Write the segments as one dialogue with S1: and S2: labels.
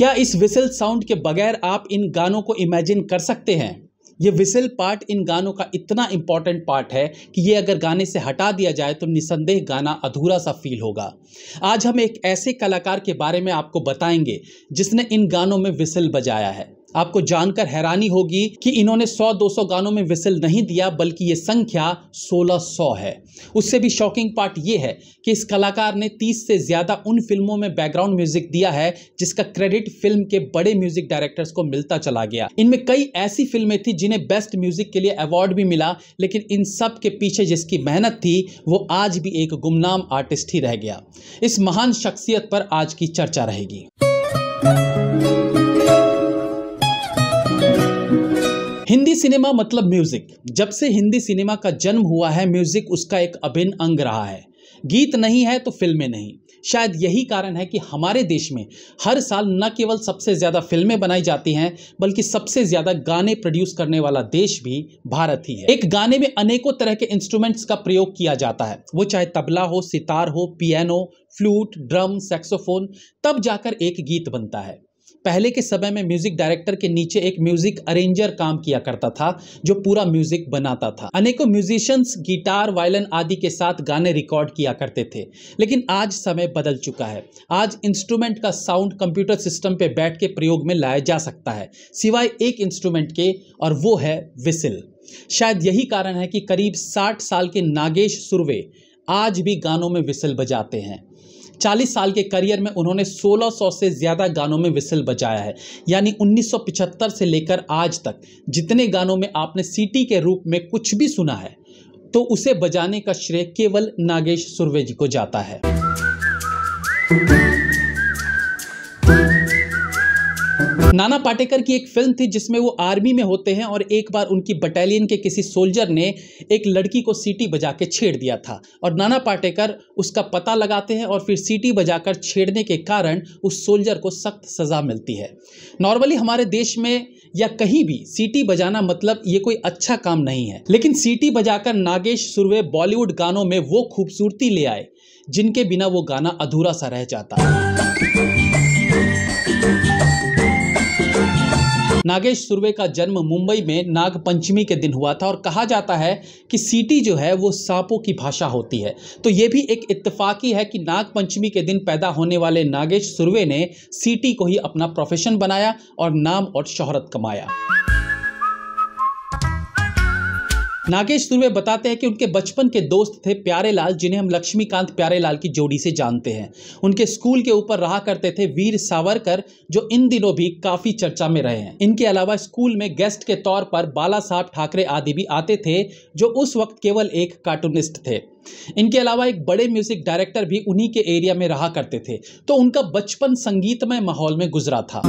S1: क्या इस whistle sound के बगैर आप इन गानों को इमेजिन कर सकते हैं ये विसल पार्ट इन गानों का इतना इम्पॉर्टेंट पार्ट है कि ये अगर गाने से हटा दिया जाए तो निसंदेह गाना अधूरा सा फील होगा आज हम एक ऐसे कलाकार के बारे में आपको बताएंगे जिसने इन गानों में विसल बजाया है आपको जानकर हैरानी होगी कि इन्होंने 100-200 गानों में विसिल नहीं दिया बल्कि ये संख्या 1600 है उससे भी शॉकिंग पार्ट ये है कि इस कलाकार ने 30 से ज़्यादा उन फिल्मों में बैकग्राउंड म्यूजिक दिया है जिसका क्रेडिट फिल्म के बड़े म्यूजिक डायरेक्टर्स को मिलता चला गया इनमें कई ऐसी फिल्में थी जिन्हें बेस्ट म्यूजिक के लिए अवार्ड भी मिला लेकिन इन सब के पीछे जिसकी मेहनत थी वो आज भी एक गुमनाम आर्टिस्ट ही रह गया इस महान शख्सियत पर आज की चर्चा रहेगी हिंदी सिनेमा मतलब म्यूज़िक जब से हिंदी सिनेमा का जन्म हुआ है म्यूज़िक उसका एक अभिन्न अंग रहा है गीत नहीं है तो फिल्में नहीं शायद यही कारण है कि हमारे देश में हर साल न केवल सबसे ज़्यादा फिल्में बनाई जाती हैं बल्कि सबसे ज़्यादा गाने प्रोड्यूस करने वाला देश भी भारत ही है एक गाने में अनेकों तरह के इंस्ट्रूमेंट्स का प्रयोग किया जाता है वो चाहे तबला हो सितार हो पियानो फ्लूट ड्रम सेक्सोफोन तब जाकर एक गीत बनता है पहले के समय में म्यूजिक डायरेक्टर के नीचे एक म्यूजिक अरेंजर काम किया करता था जो पूरा म्यूजिक बनाता था अनेकों म्यूजिशियंस गिटार वायलन आदि के साथ गाने रिकॉर्ड किया करते थे लेकिन आज समय बदल चुका है आज इंस्ट्रूमेंट का साउंड कंप्यूटर सिस्टम पे बैठ के प्रयोग में लाया जा सकता है सिवाय एक इंस्ट्रूमेंट के और वो है विसिल शायद यही कारण है कि करीब 60 साल के नागेश सुरवे आज भी गानों में विसिल बजाते हैं 40 साल के करियर में उन्होंने 1600 से ज़्यादा गानों में विसल बजाया है यानी 1975 से लेकर आज तक जितने गानों में आपने सीटी के रूप में कुछ भी सुना है तो उसे बजाने का श्रेय केवल नागेश सुरवे जी को जाता है नाना पाटेकर की एक फिल्म थी जिसमें वो आर्मी में होते हैं और एक बार उनकी बटालियन के किसी सोल्जर ने एक लड़की को सीटी बजा के छेड़ दिया था और नाना पाटेकर उसका पता लगाते हैं और फिर सीटी बजाकर छेड़ने के कारण उस सोल्जर को सख्त सज़ा मिलती है नॉर्मली हमारे देश में या कहीं भी सीटी बजाना मतलब ये कोई अच्छा काम नहीं है लेकिन सीटी बजाकर नागेश सुरवे बॉलीवुड गानों में वो खूबसूरती ले आए जिनके बिना वो गाना अधूरा सा रह जाता है नागेश सुर्वे का जन्म मुंबई में नाग पंचमी के दिन हुआ था और कहा जाता है कि सीटी जो है वो सांपों की भाषा होती है तो ये भी एक इत्तफाकी है कि नाग पंचमी के दिन पैदा होने वाले नागेश सुर्वे ने सीटी को ही अपना प्रोफेशन बनाया और नाम और शोहरत कमाया नागेश दुर्वे बताते हैं कि उनके बचपन के दोस्त थे प्यारेलाल जिन्हें हम लक्ष्मीकांत प्यारे लाल की जोड़ी से जानते हैं उनके स्कूल के ऊपर रहा करते थे वीर सावरकर जो इन दिनों भी काफी चर्चा में रहे हैं इनके अलावा स्कूल में गेस्ट के तौर पर बाला साहब ठाकरे आदि भी आते थे जो उस वक्त केवल एक कार्टूनिस्ट थे इनके अलावा एक बड़े म्यूजिक डायरेक्टर भी उन्हीं के एरिया में रहा करते थे तो उनका बचपन संगीतमय माहौल में गुजरा था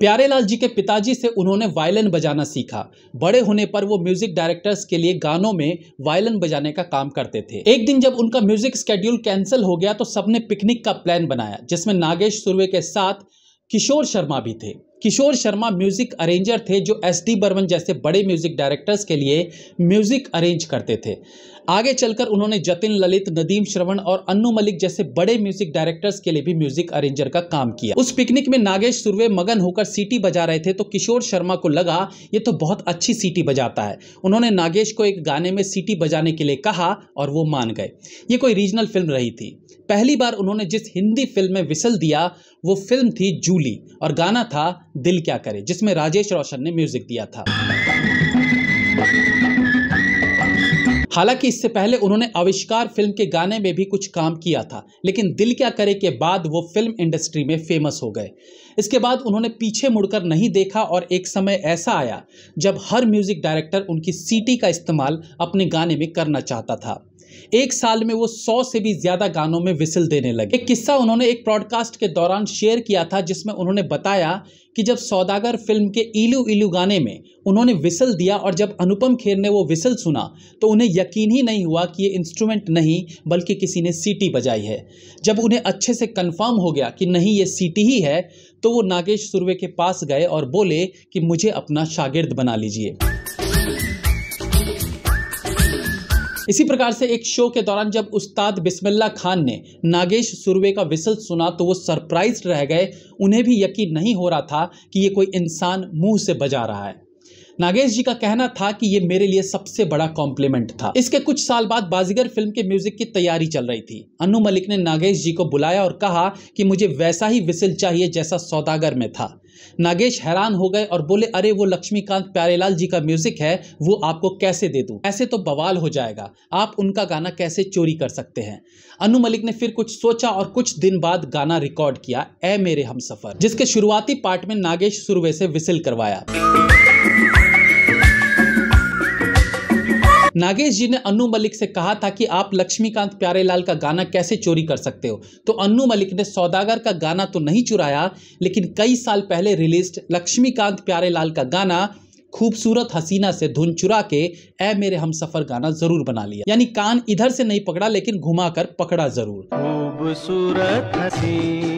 S1: प्यारेलाल जी के पिताजी से उन्होंने वायलिन बजाना सीखा बड़े होने पर वो म्यूजिक डायरेक्टर्स के लिए गानों में वायलिन बजाने का काम करते थे एक दिन जब उनका म्यूजिक स्केड्यूल कैंसिल हो गया तो सबने पिकनिक का प्लान बनाया जिसमें नागेश सुर्वे के साथ किशोर शर्मा भी थे किशोर शर्मा म्यूज़िक अरेंजर थे जो एस डी बर्मन जैसे बड़े म्यूज़िक डायरेक्टर्स के लिए म्यूज़िक अरेंज करते थे आगे चलकर उन्होंने जतिन ललित नदीम श्रवण और अन्नू मलिक जैसे बड़े म्यूज़िक डायरेक्टर्स के लिए भी म्यूज़िक अरेंजर का काम किया उस पिकनिक में नागेश सुरवे मगन होकर सीटी बजा रहे थे तो किशोर शर्मा को लगा ये तो बहुत अच्छी सीटी बजाता है उन्होंने नागेश को एक गाने में सीटी बजाने के लिए कहा और वो मान गए ये कोई रीजनल फिल्म रही थी पहली बार उन्होंने जिस हिंदी फिल्म में विसल दिया वो फिल्म थी जूली और गाना था दिल क्या करे जिसमें राजेश रोशन ने म्यूजिक दिया था हालांकि इससे पहले उन्होंने आविष्कार फिल्म के गाने में भी कुछ काम किया था लेकिन दिल क्या करे के बाद वो फिल्म इंडस्ट्री में फेमस हो गए इसके बाद उन्होंने पीछे मुड़कर नहीं देखा और एक समय ऐसा आया जब हर म्यूज़िक डायरेक्टर उनकी सीटी का इस्तेमाल अपने गाने में करना चाहता था एक साल में वो सौ से भी ज्यादा गानों में विसिल देने लगे एक किस्सा उन्होंने एक ब्रॉडकास्ट के दौरान शेयर किया था जिसमें उन्होंने बताया कि जब सौदागर फिल्म के इलू इलू गाने में उन्होंने विसल दिया और जब अनुपम खेर ने वो विसल सुना तो उन्हें यकीन ही नहीं हुआ कि ये इंस्ट्रूमेंट नहीं बल्कि किसी ने सीटी बजाई है जब उन्हें अच्छे से कंफर्म हो गया कि नहीं ये सीटी ही है तो वो नागेश सुर्वे के पास गए और बोले कि मुझे अपना शागिर्द बना लीजिए इसी प्रकार से एक शो के दौरान जब उस्ताद बिस्मिल्ला खान ने नागेश सुरवे का विसल सुना तो वो सरप्राइज रह गए उन्हें भी यकीन नहीं हो रहा था कि ये कोई इंसान मुंह से बजा रहा है नागेश जी का कहना था कि ये मेरे लिए सबसे बड़ा कॉम्प्लीमेंट था इसके कुछ साल बाद बाजीगर फिल्म के म्यूजिक की तैयारी चल रही थी अनु मलिक ने नागेश जी को बुलाया और कहा कि मुझे वैसा ही विसिल चाहिए जैसा सौदागर में था नागेश हैरान हो गए और बोले अरे वो लक्ष्मीकांत प्यारेलाल जी का म्यूजिक है वो आपको कैसे दे दू ऐसे तो बवाल हो जाएगा आप उनका गाना कैसे चोरी कर सकते हैं अनु मलिक ने फिर कुछ सोचा और कुछ दिन बाद गाना रिकॉर्ड किया ए मेरे हम सफर जिसके शुरुआती पार्ट में नागेश सुरवे से विसिल करवाया नागेश जी ने अन्नू मलिक से कहा था कि आप लक्ष्मीकांत प्यारेलाल का गाना कैसे चोरी कर सकते हो तो अन्नू मलिक ने सौदागर का गाना तो नहीं चुराया लेकिन कई साल पहले रिलीज लक्ष्मीकांत प्यारेलाल का गाना खूबसूरत हसीना से धुन चुरा के ए मेरे हम सफर गाना जरूर बना लिया यानी कान इधर से नहीं पकड़ा लेकिन घुमा कर पकड़ा जरूर खूबसूरत हसीना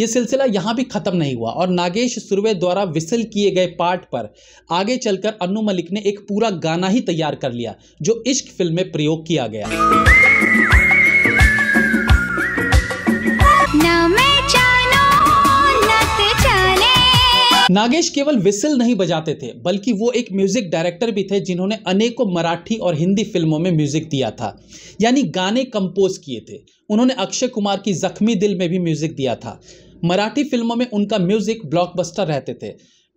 S1: ये सिलसिला यहाँ भी ख़त्म नहीं हुआ और नागेश सुरवे द्वारा विसल किए गए पार्ट पर आगे चलकर अनु मलिक ने एक पूरा गाना ही तैयार कर लिया जो इश्क फिल्म में प्रयोग किया गया नागेश केवल विसल नहीं बजाते थे बल्कि वो एक म्यूजिक डायरेक्टर भी थे जिन्होंने अनेकों मराठी और हिंदी फिल्मों में म्यूजिक दिया था यानी गाने कंपोज किए थे उन्होंने अक्षय कुमार की जख्मी दिल में भी म्यूजिक दिया था मराठी फिल्मों में उनका म्यूजिक ब्लॉकबस्टर रहते थे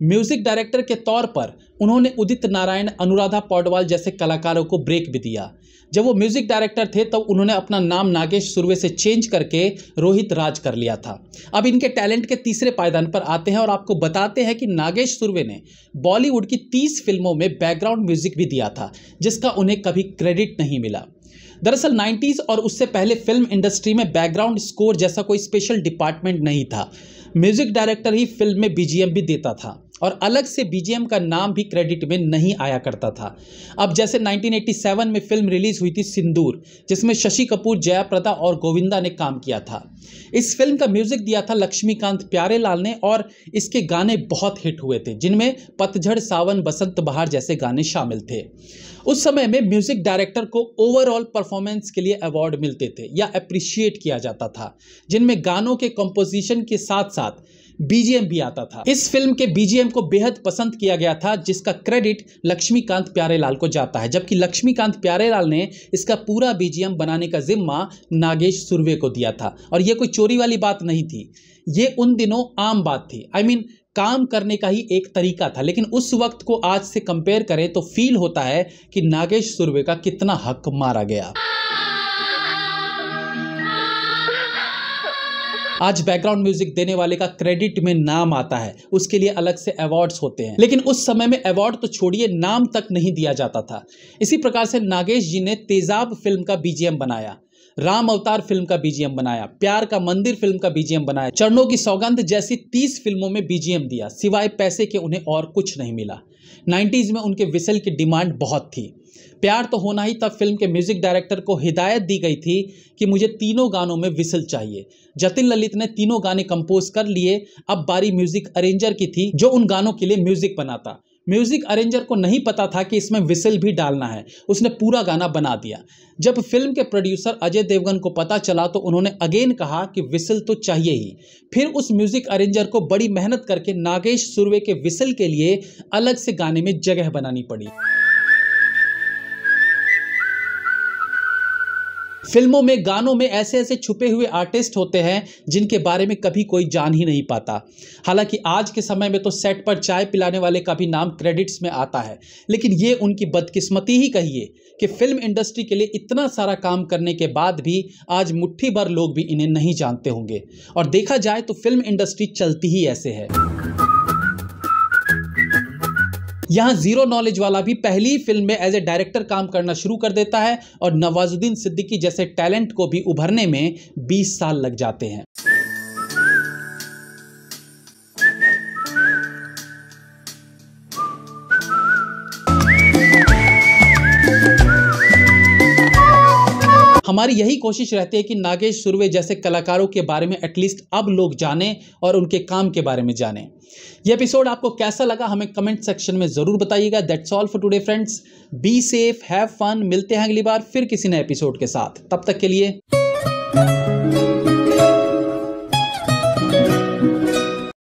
S1: म्यूजिक डायरेक्टर के तौर पर उन्होंने उदित नारायण अनुराधा पौडवाल जैसे कलाकारों को ब्रेक भी दिया जब वो म्यूजिक डायरेक्टर थे तब तो उन्होंने अपना नाम नागेश सुर्वे से चेंज करके रोहित राज कर लिया था अब इनके टैलेंट के तीसरे पायदान पर आते हैं और आपको बताते हैं कि नागेश सुर्वे ने बॉलीवुड की तीस फिल्मों में बैकग्राउंड म्यूजिक भी दिया था जिसका उन्हें कभी क्रेडिट नहीं मिला दरअसल 90s और उससे पहले फिल्म इंडस्ट्री में बैकग्राउंड स्कोर जैसा कोई स्पेशल डिपार्टमेंट नहीं था म्यूजिक डायरेक्टर ही फिल्म में बीजीएम भी देता था और अलग से बीजीएम का नाम भी क्रेडिट में नहीं आया करता था अब जैसे 1987 में फिल्म रिलीज हुई थी सिंदूर जिसमें शशि कपूर जयाप्रदा और गोविंदा ने काम किया था इस फिल्म का म्यूजिक दिया था लक्ष्मीकांत प्यारेलाल ने और इसके गाने बहुत हिट हुए थे जिनमें पतझड़ सावन बसंत बहार जैसे गाने शामिल थे उस समय में म्यूजिक डायरेक्टर को ओवरऑल परफॉर्मेंस के लिए अवार्ड मिलते थे या अप्रिशिएट किया जाता था जिनमें गानों के कंपोजिशन के साथ साथ बीजीएम भी आता था इस फिल्म के बीजीएम को बेहद पसंद किया गया था जिसका क्रेडिट लक्ष्मीकांत प्यारेलाल को जाता है जबकि लक्ष्मीकांत प्यारेलाल ने इसका पूरा बीजीएम बनाने का जिम्मा नागेश सुर्वे को दिया था और यह कोई चोरी वाली बात नहीं थी ये उन दिनों आम बात थी आई I मीन mean, काम करने का ही एक तरीका था लेकिन उस वक्त को आज से कंपेयर करें तो फील होता है कि नागेश सुर्वे का कितना हक मारा गया आज बैकग्राउंड म्यूजिक देने वाले का क्रेडिट में नाम आता है उसके लिए अलग से अवार्ड्स होते हैं लेकिन उस समय में अवार्ड तो छोड़िए नाम तक नहीं दिया जाता था इसी प्रकार से नागेश जी ने तेजाब फिल्म का बीजेम बनाया राम अवतार फिल्म का बीजीएम बनाया प्यार का मंदिर फिल्म का बीजीएम बनाया चरणों की सौगंध जैसी तीस फिल्मों में बीजीएम दिया सिवाय पैसे के उन्हें और कुछ नहीं मिला नाइन्टीज़ में उनके विसल की डिमांड बहुत थी प्यार तो होना ही तब फिल्म के म्यूजिक डायरेक्टर को हिदायत दी गई थी कि मुझे तीनों गानों में विसल चाहिए जतिन ललित ने तीनों गाने कंपोज कर लिए अब बारी म्यूजिक अरेंजर की थी जो उन गानों के लिए म्यूजिक बनाता म्यूज़िक अरेंजर को नहीं पता था कि इसमें विसिल भी डालना है उसने पूरा गाना बना दिया जब फिल्म के प्रोड्यूसर अजय देवगन को पता चला तो उन्होंने अगेन कहा कि विसिल तो चाहिए ही फिर उस म्यूज़िक अरेंजर को बड़ी मेहनत करके नागेश सुरवे के विसिल के लिए अलग से गाने में जगह बनानी पड़ी फिल्मों में गानों में ऐसे ऐसे छुपे हुए आर्टिस्ट होते हैं जिनके बारे में कभी कोई जान ही नहीं पाता हालांकि आज के समय में तो सेट पर चाय पिलाने वाले का भी नाम क्रेडिट्स में आता है लेकिन ये उनकी बदकिस्मती ही कहिए कि फिल्म इंडस्ट्री के लिए इतना सारा काम करने के बाद भी आज मुठ्ठी भर लोग भी इन्हें नहीं जानते होंगे और देखा जाए तो फिल्म इंडस्ट्री चलती ही ऐसे है यहां जीरो नॉलेज वाला भी पहली फिल्म में एज ए डायरेक्टर काम करना शुरू कर देता है और नवाजुद्दीन सिद्दीकी जैसे टैलेंट को भी उभरने में बीस साल लग जाते हैं हमारी यही कोशिश रहती है कि नागेश सुरवे जैसे कलाकारों के बारे में एटलीस्ट अब लोग जानें और उनके काम के बारे में जानें यह एपिसोड आपको कैसा लगा हमें कमेंट सेक्शन में ज़रूर बताइएगा that's all for today friends be safe have fun मिलते हैं अगली बार फिर किसी नए एपिसोड के साथ तब तक के लिए